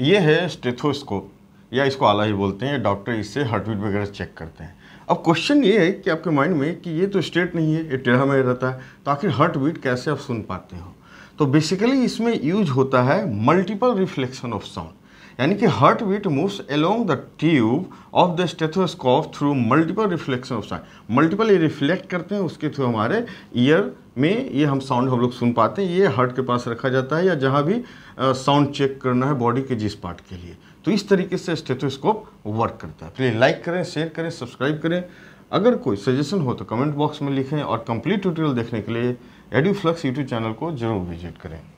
ये है स्टेथोस्कोप या इसको आला ही बोलते हैं डॉक्टर इससे हार्टबीट वगैरह चेक करते हैं अब क्वेश्चन ये है कि आपके माइंड में कि ये तो स्ट्रेट नहीं है ये टेढ़ा में रहता है तो आखिर हार्ट बीट कैसे आप सुन पाते हो तो बेसिकली इसमें यूज होता है मल्टीपल रिफ्लेक्शन ऑफ साउंड यानी कि heart beat moves along the tube of the stethoscope through multiple reflection of sound multiple ये रिफ्लेक्ट करते हैं उसके थ्रू हमारे ईयर में ये हम साउंड हम लोग सुन पाते हैं ये हार्ट के पास रखा जाता है या जहाँ भी साउंड चेक करना है बॉडी के जिस पार्ट के लिए तो इस तरीके से स्टेथोस्कोप वर्क करता है प्लीज़ लाइक करें शेयर करें सब्सक्राइब करें अगर कोई सजेशन हो तो कमेंट बॉक्स में लिखें और कंप्लीट ट्यूटोरियल देखने के लिए एडूफ्लक्स यूट्यूब चैनल को जरूर विजिट करें